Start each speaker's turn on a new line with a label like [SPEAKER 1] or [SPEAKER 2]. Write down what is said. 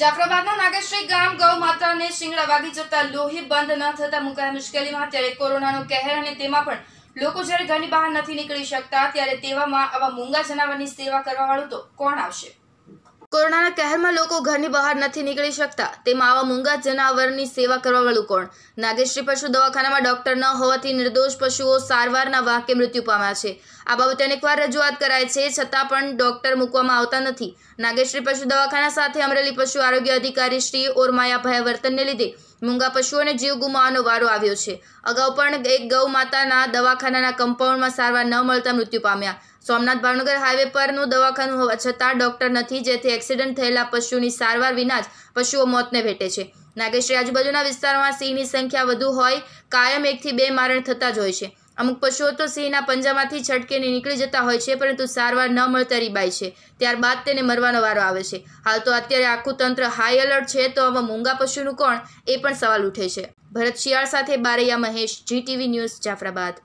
[SPEAKER 1] જાફરાબાદના નાગેશ્રી ગામ ગૌ માતાને શિંગડા વાગી જતા લોહી બંધ ન થતા મુકાયા મુશ્કેલીમાં ત્યારે કોરોનાનો કહેર અને તેમાં પણ લોકો જ્યારે ઘરની બહાર નથી નીકળી શકતા ત્યારે તેવામાં આવા મૂંગા જનાવરની સેવા કરવાવાળું તો કોણ આવશે કોરોનાના કહેરમાં લોકો ઘરની બહાર નથી નીકળી શકતા તેમાં આવા મૂંગા જનાવરની સેવા કરવાવાળું કોણ નાગેશ્રી પશુ દવાખાનામાં ડોક્ટર ન હોવાથી નિર્દોષ પશુઓ સારવારના વાક્ય મૃત્યુ પામ્યા છે આ બાબતે અનેકવાર રજૂઆત કરાય છે છતાં પણ ડોક્ટર મૂકવામાં આવતા નથી નાગેશ્રી પશુ દવાખાના સાથે અમરેલી પશુ આરોગ્ય અધિકારી શ્રી ઓરમાયા વર્તનને લીધે મૂંગા પશુઓને જીવ ગુમાવવાનો વારો આવ્યો છે અગાઉ પણ એક ગૌ માતાના દવાખાનાના કમ્પાઉન્ડમાં સારવાર ન મળતા મૃત્યુ પામ્યા સોમનાથ ભાવનગર હાઈવે પરનું દવાખાનું હોવા છતાં ડોક્ટર નથી જેથી એક્સિડન્ટ થયેલા પશુની સારવાર વિના જ પશુઓ મોતને ભેટે છે નાગેશ્રી આજુબાજુના વિસ્તારમાં સિંહની સંખ્યા વધુ હોય કાયમ એકથી બે મારણ થતા જ હોય છે અમુક પશુઓ તો સિંહના પંજામાંથી છટકીને નીકળી જતા હોય છે પરંતુ સારવાર ન મળતા રીબાય છે ત્યારબાદ તેને મરવાનો વારો આવે છે હાલ તો અત્યારે આખું તંત્ર હાઈ એલર્ટ છે તો હવે મૂંગા પશુનું કોણ એ પણ સવાલ ઉઠે છે ભરત શિયાળ સાથે બારૈયા મહેશ જીટીવી ન્યૂઝ જાફરાબાદ